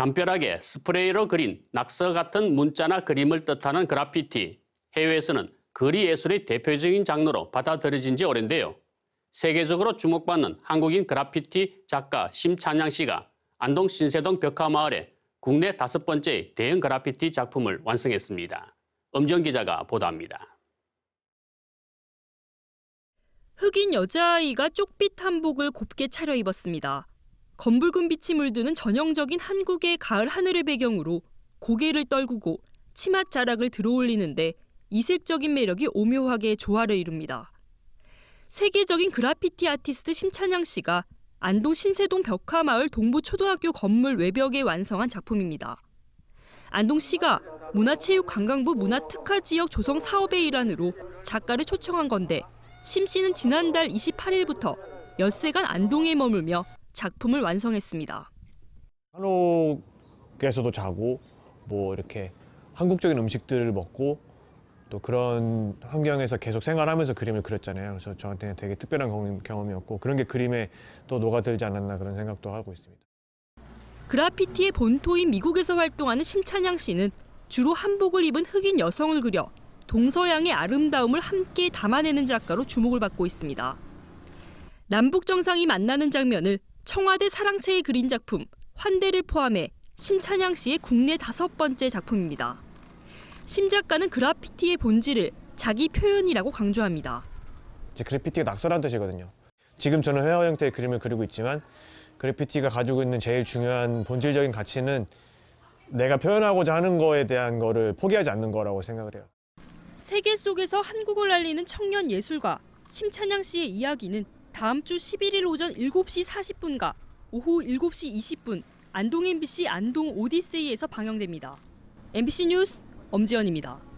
담벼락에 스프레이로 그린 낙서 같은 문자나 그림을 뜻하는 그라피티, 해외에서는 거리 예술의 대표적인 장르로 받아들여진 지 오랜데요. 세계적으로 주목받는 한국인 그라피티 작가 심찬양 씨가 안동 신세동 벽화마을에 국내 다섯 번째 대형 그라피티 작품을 완성했습니다. 엄정 기자가 보도합니다. 흑인 여자아이가 쪽빛 한복을 곱게 차려입었습니다. 검붉은 빛이 물드는 전형적인 한국의 가을 하늘을 배경으로 고개를 떨구고 치맛 자락을 들어올리는데 이색적인 매력이 오묘하게 조화를 이룹니다. 세계적인 그라피티 아티스트 심찬양 씨가 안동 신세동 벽화마을 동부초등학교 건물 외벽에 완성한 작품입니다. 안동 씨가 문화체육관광부 문화특화지역 조성 사업의 일환으로 작가를 초청한 건데 심 씨는 지난달 28일부터 엿새간 안동에 머물며 작품을 완성했습니다. 한옥에서도 자고 뭐 이렇게 한국적인 음식들을 먹고 또 그런 환경에서 계속 생활하면서 그림을 그렸잖아요. 그래서 저한테는 되게 특별한 경험이었고 그런 게 그림에 또 녹아들지 않았나 그런 생각도 하고 있습니다. 그라피티의 본토인 미국에서 활동하는 심찬양 씨는 주로 한복을 입은 흑인 여성을 그려 동서양의 아름다움을 함께 담아내는 작가로 주목을 받고 있습니다. 남북 정상이 만나는 장면을 청와대 사랑채의 그린 작품 환대를 포함해 심찬양 씨의 국내 다섯 번째 작품입니다. 심 작가는 그라피티의 본질을 자기 표현이라고 강조합니다. 그래피티가 낙서란 뜻이거든요. 지금 저는 회화 형태의 그림을 그리고 있지만 그래피티가 가지고 있는 제일 중요한 본질적인 가치는 내가 표현하고자 하는 거에 대한 거를 포기하지 않는 거라고 생각을 해요. 세계 속에서 한국을 알리는 청년 예술가 심찬양 씨의 이야기는 다음 주 11일 오전 7시 40분과 오후 7시 20분 안동 MBC 안동 오디세이에서 방영됩니다. MBC 뉴스 엄지연입니다.